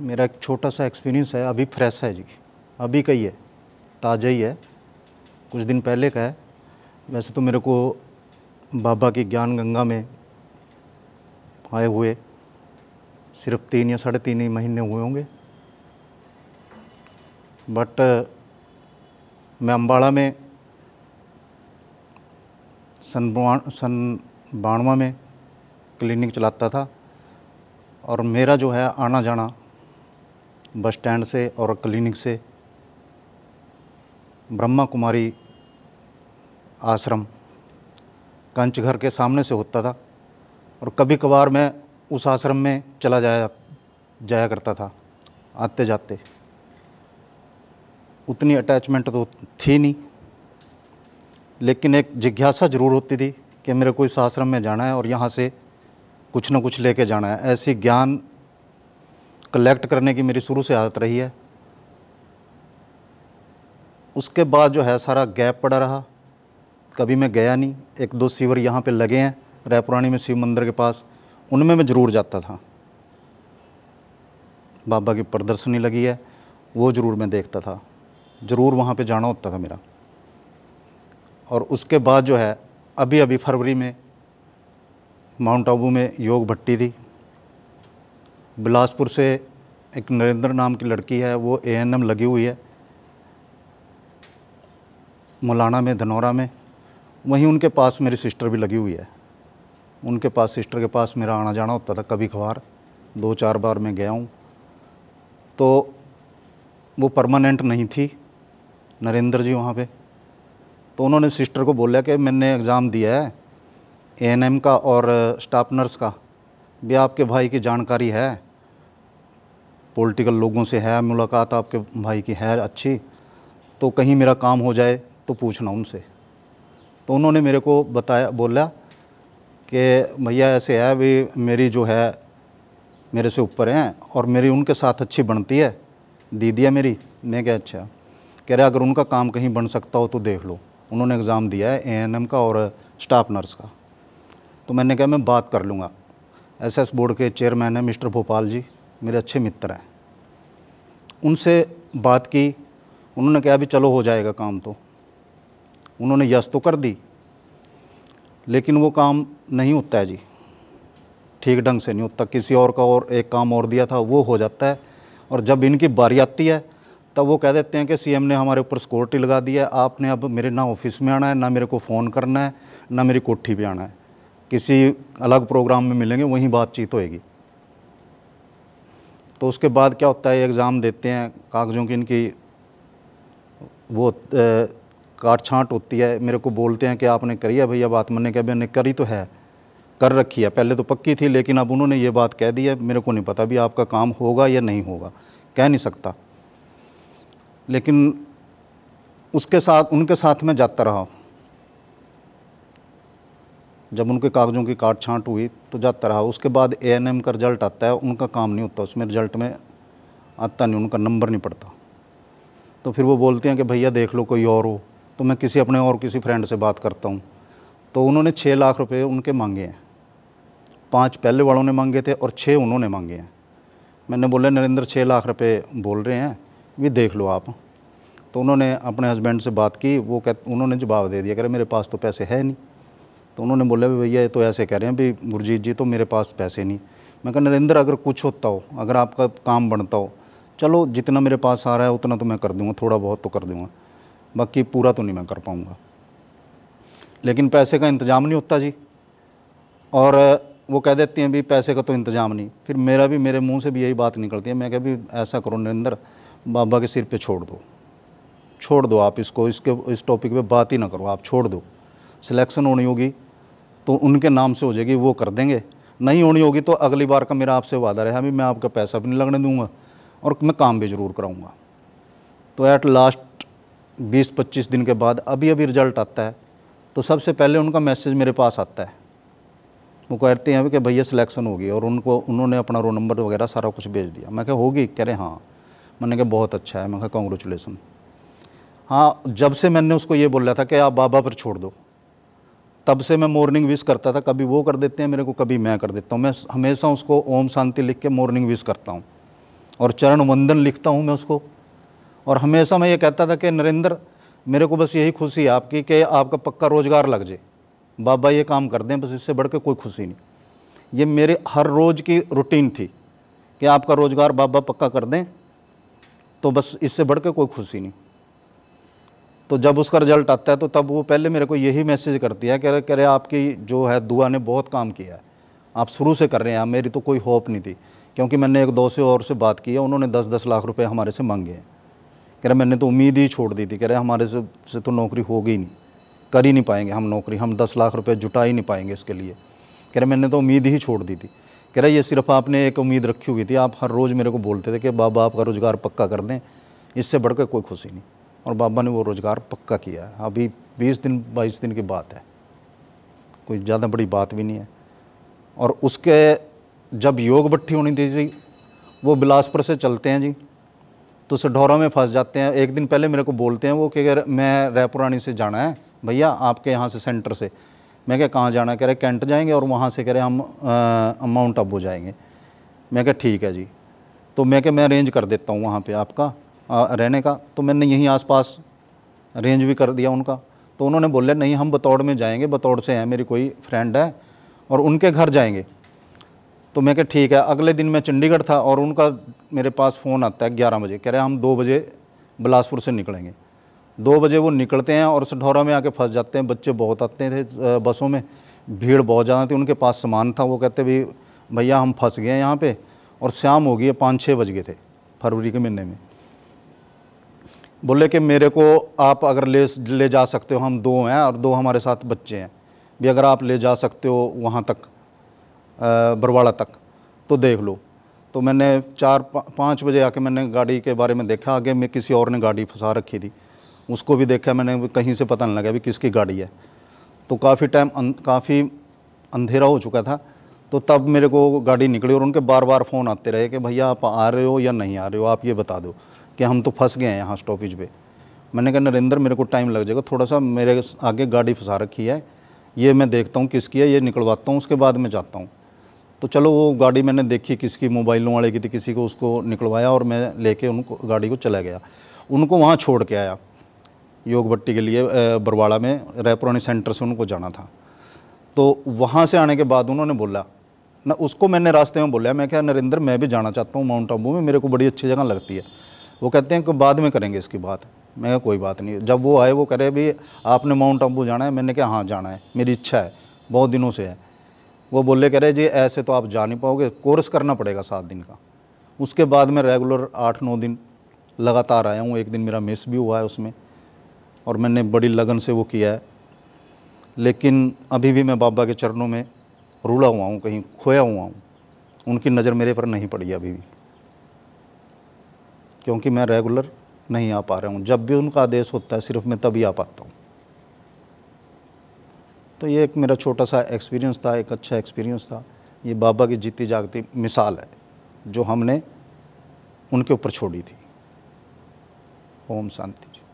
मेरा एक छोटा सा एक्सपीरियंस है अभी फ्रेश है जी अभी का ही है ताज़ा ही है कुछ दिन पहले का है वैसे तो मेरे को बाबा की ज्ञान गंगा में आए हुए सिर्फ तीन या साढ़े तीन ही महीने हुए होंगे बट मैं अम्बाड़ा में सन सन बाणवा में क्लिनिक चलाता था और मेरा जो है आना जाना बस स्टैंड से और क्लिनिक से ब्रह्मा कुमारी आश्रम कंच घर के सामने से होता था और कभी कभार मैं उस आश्रम में चला जाया जाया करता था आते जाते उतनी अटैचमेंट तो थी नहीं लेकिन एक जिज्ञासा ज़रूर होती थी कि मेरे को इस आश्रम में जाना है और यहाँ से कुछ ना कुछ लेके जाना है ऐसी ज्ञान कलेक्ट करने की मेरी शुरू से आदत रही है उसके बाद जो है सारा गैप पड़ा रहा कभी मैं गया नहीं एक दो सीवर यहाँ पे लगे हैं रायपुरानी में शिव मंदिर के पास उनमें मैं ज़रूर जाता था बाबा की प्रदर्शनी लगी है वो ज़रूर मैं देखता था ज़रूर वहाँ पे जाना होता था मेरा और उसके बाद जो है अभी अभी फरवरी में माउंट आबू में योग भट्टी थी बिलासपुर से एक नरेंद्र नाम की लड़की है वो एएनएम लगी हुई है मौलाना में धनौरा में वहीं उनके पास मेरी सिस्टर भी लगी हुई है उनके पास सिस्टर के पास मेरा आना जाना होता था कभी कभार दो चार बार मैं गया हूँ तो वो परमानेंट नहीं थी नरेंद्र जी वहाँ पे तो उन्होंने सिस्टर को बोला कि मैंने एग्ज़ाम दिया है एएनएम का और स्टाफ नर्स का भी आपके भाई की जानकारी है पॉलिटिकल लोगों से है मुलाकात आपके भाई की है अच्छी तो कहीं मेरा काम हो जाए तो पूछना उनसे तो उन्होंने मेरे को बताया बोला कि भैया ऐसे है भी मेरी जो है मेरे से ऊपर हैं और मेरी उनके साथ अच्छी बनती है दीदी है मेरी मैं क्या अच्छा कह रहे अगर उनका काम कहीं बन सकता हो तो देख लो उन्होंने एग्ज़ाम दिया है ए का और स्टाफ नर्स का तो मैंने कहा मैं बात कर लूँगा एसएस बोर्ड के चेयरमैन हैं मिस्टर भोपाल जी मेरे अच्छे मित्र हैं उनसे बात की उन्होंने कहा भी चलो हो जाएगा काम तो उन्होंने यस तो कर दी लेकिन वो काम नहीं होता है जी ठीक ढंग से नहीं होता किसी और का और एक काम और दिया था वो हो जाता है और जब इनकी बारी आती है तब वो कह देते हैं कि सीएम ने हमारे ऊपर सिक्योरिटी लगा दी है आपने अब मेरे ना ऑफिस में आना है ना मेरे को फ़ोन करना है ना मेरी कोठी पर आना है किसी अलग प्रोग्राम में मिलेंगे वहीं बातचीत होएगी तो उसके बाद क्या होता है एग्ज़ाम देते हैं कागज़ों की इनकी वो काट छाँट होती है मेरे को बोलते हैं कि आपने करी है भैया बात मैंने कहा मैंने करी तो है कर रखी है पहले तो पक्की थी लेकिन अब उन्होंने ये बात कह दी है मेरे को नहीं पता भी आपका काम होगा या नहीं होगा कह नहीं सकता लेकिन उसके साथ उनके साथ मैं जाता रहा जब उनके कागज़ों की काट छांट हुई तो जाता रहा उसके बाद ए का रिजल्ट आता है उनका काम नहीं होता उसमें रिजल्ट में आता नहीं उनका नंबर नहीं पड़ता तो फिर वो बोलते हैं कि भैया देख लो कोई और हो तो मैं किसी अपने और किसी फ्रेंड से बात करता हूँ तो उन्होंने छः लाख रुपये उनके मांगे हैं पाँच पहले वालों ने मांगे थे और छः उन्होंने मांगे हैं मैंने बोला नरेंद्र छः लाख रुपये बोल रहे हैं ये देख लो आप तो उन्होंने अपने हस्बैंड से बात की वो कह उन्होंने जवाब दे दिया कह रहे मेरे पास तो पैसे है नहीं तो उन्होंने बोला भी भैया ये तो ऐसे कह रहे हैं भाई गुरजीत जी तो मेरे पास पैसे नहीं मैं कहा नरेंद्र अगर कुछ होता हो अगर आपका काम बनता हो चलो जितना मेरे पास आ रहा है उतना तो मैं कर दूंगा थोड़ा बहुत तो कर दूंगा बाकी पूरा तो नहीं मैं कर पाऊँगा लेकिन पैसे का इंतज़ाम नहीं होता जी और वो कह देती हैं भी पैसे का तो इंतज़ाम नहीं फिर मेरा भी मेरे मुंह से भी यही बात निकलती है मैं कह भी ऐसा करो नरेंद्र बाबा के सिर पे छोड़ दो छोड़ दो आप इसको इसके इस टॉपिक पे बात ही ना करो आप छोड़ दो सिलेक्शन होनी होगी तो उनके नाम से हो जाएगी वो कर देंगे नहीं होनी होगी तो अगली बार का मेरा आपसे वादा रहा भी मैं आपका पैसा भी नहीं लगने दूंगा और मैं काम भी ज़रूर कराऊंगा तो ऐट लास्ट 20-25 दिन के बाद अभी अभी रिज़ल्ट आता है तो सबसे पहले उनका मैसेज मेरे पास आता है वो कहते हैं कि भैया सिलेक्शन होगी और उनको उन्होंने अपना रोल नंबर वगैरह सारा कुछ भेज दिया मैं क्या होगी कह रहे हाँ मैंने कहा बहुत अच्छा है मैं कहा कॉन्ग्रेचुलेसन हाँ जब से मैंने उसको ये बोला था कि आप बाबा पर छोड़ दो तब से मैं मॉर्निंग विश करता था कभी वो कर देते हैं मेरे को कभी मैं कर देता हूँ मैं हमेशा उसको ओम शांति लिख के मॉर्निंग विश करता हूँ और चरण वंदन लिखता हूँ मैं उसको और हमेशा मैं ये कहता था कि नरेंद्र मेरे को बस यही खुशी है आपकी कि आपका पक्का रोज़गार लग जाए बाबा ये काम कर दें बस इससे बढ़ के कोई खुशी नहीं ये मेरे हर रोज़ की रूटीन थी कि आपका रोज़गार बाबा पक्का कर दें तो बस इससे बढ़ के कोई खुशी नहीं तो जब उसका रिजल्ट आता है तो तब वो पहले मेरे को यही मैसेज करती है कह रहे कह रहे आपकी जो है दुआ ने बहुत काम किया है आप शुरू से कर रहे हैं मेरी तो कोई होप नहीं थी क्योंकि मैंने एक दो से और से बात की है उन्होंने दस दस लाख रुपए हमारे से मांगे हैं कह रहे मैंने तो उम्मीद ही छोड़ दी थी कह रहे हमारे से, से तो नौकरी होगी नहीं कर ही नहीं पाएंगे हम नौकरी हम दस लाख रुपये जुटा ही नहीं पाएंगे इसके लिए कह रहे मैंने तो उम्मीद ही छोड़ दी थी कह रहे ये सिर्फ आपने एक उम्मीद रखी हुई थी आप हर रोज़ मेरे को बोलते थे कि बाबा आपका रोज़गार पक्का कर दें इससे बढ़कर कोई खुशी नहीं और बाबा ने वो रोज़गार पक्का किया है अभी बीस दिन बाईस दिन की बात है कोई ज़्यादा बड़ी बात भी नहीं है और उसके जब योग भट्टी होनी थी जी वो बिलासपुर से चलते हैं जी तो सढौरा में फंस जाते हैं एक दिन पहले मेरे को बोलते हैं वो कि अगर मैं रायपुरानी से जाना है भैया आपके यहाँ से सेंटर से मैं क्या कहाँ जाना कह रहे कैंट जाएंगे और वहाँ से कह रहे हम माउंट आबू जाएंगे मैं क्या ठीक है जी तो मैं क्या मैं अरेंज कर देता हूँ वहाँ पे आपका रहने का तो मैंने यहीं आसपास अरेंज भी कर दिया उनका तो उन्होंने बोले नहीं हम बतौड़ में जाएंगे बतौड़ से हैं मेरी कोई फ्रेंड है और उनके घर जाएंगे तो मैं क्या ठीक है अगले दिन मैं चंडीगढ़ था और उनका मेरे पास फ़ोन आता है ग्यारह बजे कह रहे हम दो बजे बिलासपुर से निकलेंगे दो बजे वो निकलते हैं और सठौरा में आके फंस जाते हैं बच्चे बहुत आते थे बसों में भीड़ बहुत ज़्यादा थी उनके पास सामान था वो कहते भाई भैया हम फंस गए हैं यहाँ पर और शाम हो गई है पाँच छः बज गए थे फरवरी के महीने में बोले कि मेरे को आप अगर ले ले जा सकते हो हम दो हैं और दो हमारे साथ बच्चे हैं भी अगर आप ले जा सकते हो वहाँ तक बरवाड़ा तक तो देख लो तो मैंने चार पाँच बजे आके मैंने गाड़ी के बारे में देखा आगे मैं किसी और ने गाड़ी फंसा रखी थी उसको भी देखा मैंने कहीं से पता नहीं लगा भी किसकी गाड़ी है तो काफ़ी टाइम अं, काफ़ी अंधेरा हो चुका था तो तब मेरे को गाड़ी निकली और उनके बार बार फ़ोन आते रहे कि भैया आप आ रहे हो या नहीं आ रहे हो आप ये बता दो कि हम तो फंस गए हैं यहाँ स्टॉपेज पे मैंने कहा नरेंद्र मेरे को टाइम लग जाएगा थोड़ा सा मेरे आगे गाड़ी फंसा रखी है ये मैं देखता हूँ किसकी है ये निकलवाता हूँ उसके बाद मैं जाता हूँ तो चलो वो गाड़ी मैंने देखी किसकी मोबाइलों वाले की थी किसी को उसको निकलवाया और मैं लेके उनको गाड़ी को चला गया उनको वहाँ छोड़ के आया योग भट्टी के लिए बरवाड़ा में रैपुरानी सेंटर से उनको जाना था तो वहाँ से आने के बाद उन्होंने बोला ना उसको मैंने रास्ते में बोला मैं क्या नरेंद्र मैं भी जाना चाहता हूँ माउंट आबू में मेरे को बड़ी अच्छी जगह लगती है वो कहते हैं कि बाद में करेंगे इसकी बात मैं कोई बात नहीं जब वो आए वो करे भी आपने माउंट आबू जाना है मैंने कहा हाँ जाना है मेरी इच्छा है बहुत दिनों से है वो बोले कह रहे जी ऐसे तो आप जा नहीं पाओगे कोर्स करना पड़ेगा सात दिन का उसके बाद मैं रेगुलर आठ नौ दिन लगातार आया हूँ एक दिन मेरा मिस भी हुआ है उसमें और मैंने बड़ी लगन से वो किया है लेकिन अभी भी मैं बाबा के चरणों में रुला हुआ हूँ कहीं खोया हुआ हूँ उनकी नज़र मेरे पर नहीं पड़ी अभी भी क्योंकि मैं रेगुलर नहीं आ पा रहा हूँ जब भी उनका आदेश होता है सिर्फ मैं तभी आ पाता हूँ तो ये एक मेरा छोटा सा एक्सपीरियंस था एक अच्छा एक्सपीरियंस था ये बाबा की जीती जागती मिसाल है जो हमने उनके ऊपर छोड़ी थी ओम शांति जी